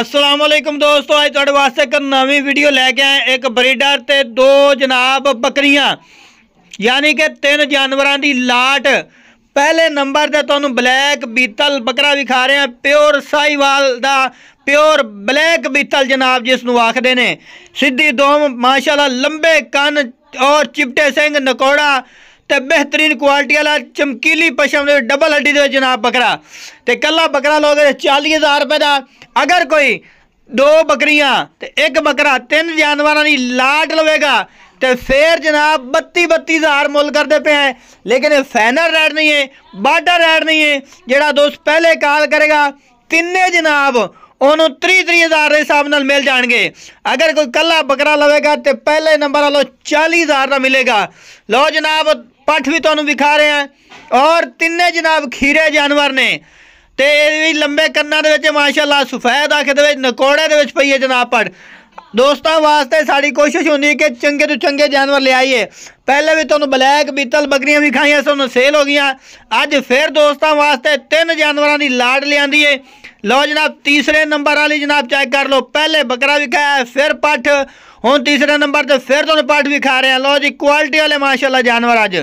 ਅਸਲਾਮ ਵਾਲੇਕਮ ਦੋਸਤੋ ਅੱਜ ਤੁਹਾਡੇ ਵਾਸਤੇ ਇੱਕ ਨਵੀਂ ਵੀਡੀਓ ਲੈ ਕੇ ਆਏ ਇੱਕ ਬਰੀਡਰ ਤੇ ਦੋ ਜਨਾਬ ਬੱਕਰੀਆਂ ਯਾਨੀ ਕਿ ਤਿੰਨ ਜਾਨਵਰਾਂ ਦੀ ਲਾਟ ਪਹਿਲੇ ਨੰਬਰ ਤੇ ਤੁਹਾਨੂੰ ਬਲੈਕ ਬੀਤਲ ਬੱਕਰਾ ਵਿਖਾ ਰਹੇ ਆ ਪਿਓਰ ਸਾਈਵਾਲ ਦਾ ਪਿਓਰ ਬਲੈਕ ਬੀਤਲ ਜਨਾਬ ਜਿਸ ਨੂੰ ਆਖਦੇ ਨੇ ਸਿੱਧੀ ਦੋਮ ਮਾਸ਼ਾਅੱਲਾ ਲੰਬੇ ਕੰਨ ਔਰ ਚਿਪਟੇ ਸਿੰਘ ਨਕੋੜਾ ਤੇ बेहतरीन क्वालिटी वाला चमकीली ਪਸ਼ਮ डबल हड्डी ਹੱਡੀ ਦੇ ਜਨਾਬ ਬੱਕਰਾ ਤੇ ਕੱਲਾ ਬੱਕਰਾ ਲੋਗੇ 40000 ਰੁਪਏ ਦਾ ਅਗਰ ਕੋਈ ਦੋ ਬੱਕਰੀਆਂ ਤੇ ਇੱਕ ਬੱਕਰਾ ਤਿੰਨ ਜਾਨਵਰਾਂ ਦੀ ਲਾਟ ਲਵੇਗਾ तो फिर जनाब बत्ती बत्ती हज़ार मुल करते पे हैं लेकिन फैनर रेट नहीं है बाडर रेट नहीं है जोड़ा दोस्त पहले कॉल करेगा तिने जनाब उन्होंने त्री त्री हज़ार के हिसाब न मिल जाएंगे अगर कोई कला बकरा लवेगा तो पहले नंबर वालों चाली हज़ार का मिलेगा लो जनाब ਪੱਠ ਵੀ ਤੁਹਾਨੂੰ ਵਿਖਾ ਰਹੇ ਆ ਔਰ ਤਿੰਨੇ ਜਨਾਬ ਖੀਰੇ ਜਾਨਵਰ ਨੇ ਤੇ ਇਹ ਵੀ ਲੰਬੇ ਕੰਨਾਂ ਦੇ ਵਿੱਚ ਮਾਸ਼ਾਅੱਲਾ ਸਫੈਦ ਆਖੇ ਦੇ ਵਿੱਚ ਨਕੋੜੇ ਦੇ ਵਿੱਚ ਪਈ ਹੈ ਜਨਾਬ ਪੜ ਦੋਸਤਾਂ ਵਾਸਤੇ ਸਾਡੀ ਕੋਸ਼ਿਸ਼ ਹੁੰਦੀ ਹੈ ਕਿ ਚੰਗੇ ਤੋਂ ਚੰਗੇ ਜਾਨਵਰ ਲਿਆਈਏ ਪਹਿਲੇ ਵੀ ਤੁਹਾਨੂੰ ਬਲੈਕ ਬੀਤਲ ਬੱਕਰੀਆਂ ਵੀ ਖਾਈਆਂ ਸਾਨੂੰ ਸੇਲ ਹੋ ਗਈਆਂ ਅੱਜ ਫਿਰ ਦੋਸਤਾਂ ਵਾਸਤੇ ਤਿੰਨ ਜਾਨਵਰਾਂ ਦੀ ਲਾੜ ਲਿਆਂਦੀ ਏ ਲਓ ਜਨਾਬ ਤੀਸਰੇ ਨੰਬਰ ਵਾਲੀ ਜਨਾਬ ਚੈੱਕ ਕਰ ਲਓ ਪਹਿਲੇ ਬੱਕਰਾ ਵੀ ਖਾਇਆ ਫਿਰ ਪੱਠ ਹੁਣ ਤੀਸਰੇ ਨੰਬਰ ਤੇ ਫਿਰ ਤੁਹਾਨੂੰ ਪੱਠ ਵੀ ਖਾ ਰਹੇ ਆ ਲਓ ਜੀ ਕੁਆਲਿਟੀ ਵਾਲੇ ਮਾਸ਼ਾਅੱਲਾ ਜਾਨਵਰ ਅੱਜ